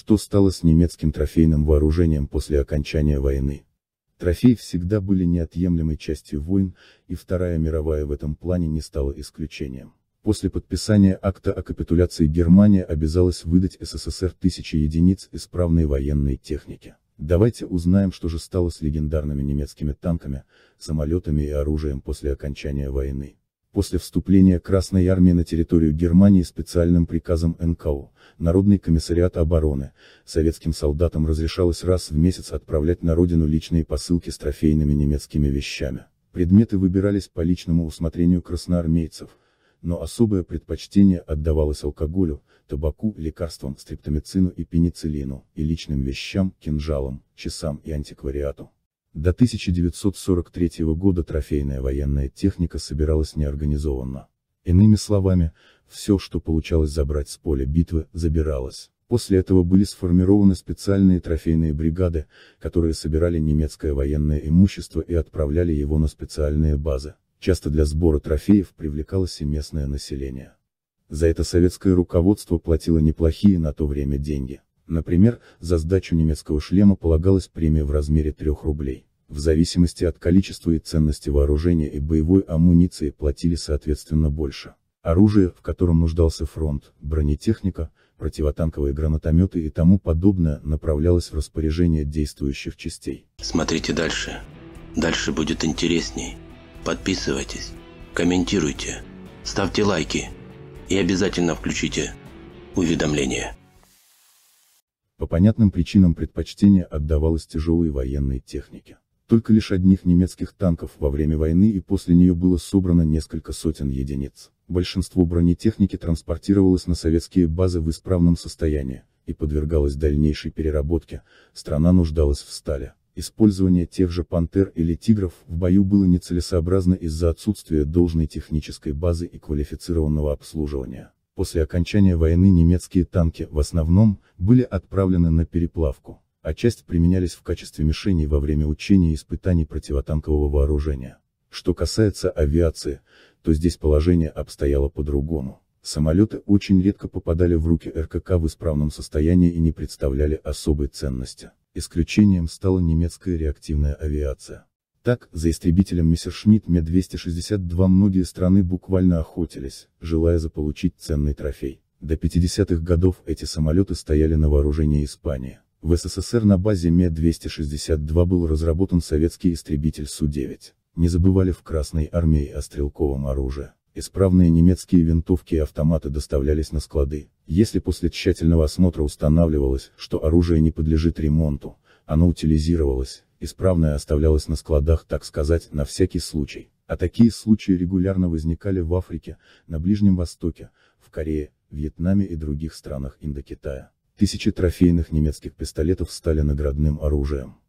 Что стало с немецким трофейным вооружением после окончания войны? Трофеи всегда были неотъемлемой частью войн, и Вторая мировая в этом плане не стала исключением. После подписания акта о капитуляции Германия обязалась выдать СССР тысячи единиц исправной военной техники. Давайте узнаем, что же стало с легендарными немецкими танками, самолетами и оружием после окончания войны. После вступления Красной Армии на территорию Германии специальным приказом НКО, Народный комиссариат обороны, советским солдатам разрешалось раз в месяц отправлять на родину личные посылки с трофейными немецкими вещами. Предметы выбирались по личному усмотрению красноармейцев, но особое предпочтение отдавалось алкоголю, табаку, лекарствам, стриптомицину и пенициллину, и личным вещам, кинжалам, часам и антиквариату. До 1943 года трофейная военная техника собиралась неорганизованно. Иными словами, все, что получалось забрать с поля битвы, забиралось. После этого были сформированы специальные трофейные бригады, которые собирали немецкое военное имущество и отправляли его на специальные базы. Часто для сбора трофеев привлекалось и местное население. За это советское руководство платило неплохие на то время деньги. Например, за сдачу немецкого шлема полагалась премия в размере 3 рублей. В зависимости от количества и ценности вооружения и боевой амуниции платили соответственно больше. Оружие, в котором нуждался фронт, бронетехника, противотанковые гранатометы и тому подобное направлялось в распоряжение действующих частей. Смотрите дальше. Дальше будет интересней. Подписывайтесь, комментируйте, ставьте лайки и обязательно включите уведомления по понятным причинам предпочтение отдавалось тяжелой военной технике. Только лишь одних немецких танков во время войны и после нее было собрано несколько сотен единиц. Большинство бронетехники транспортировалось на советские базы в исправном состоянии, и подвергалось дальнейшей переработке, страна нуждалась в стали. Использование тех же «Пантер» или «Тигров» в бою было нецелесообразно из-за отсутствия должной технической базы и квалифицированного обслуживания. После окончания войны немецкие танки, в основном, были отправлены на переплавку, а часть применялись в качестве мишеней во время учений и испытаний противотанкового вооружения. Что касается авиации, то здесь положение обстояло по-другому. Самолеты очень редко попадали в руки РКК в исправном состоянии и не представляли особой ценности. Исключением стала немецкая реактивная авиация. Так, за истребителем Мессершмитт Ме-262 многие страны буквально охотились, желая заполучить ценный трофей. До 50-х годов эти самолеты стояли на вооружении Испании. В СССР на базе Ме-262 был разработан советский истребитель Су-9. Не забывали в Красной армии о стрелковом оружии. Исправные немецкие винтовки и автоматы доставлялись на склады. Если после тщательного осмотра устанавливалось, что оружие не подлежит ремонту, оно утилизировалось, исправное оставлялось на складах, так сказать, на всякий случай. А такие случаи регулярно возникали в Африке, на Ближнем Востоке, в Корее, Вьетнаме и других странах Индокитая. Тысячи трофейных немецких пистолетов стали наградным оружием.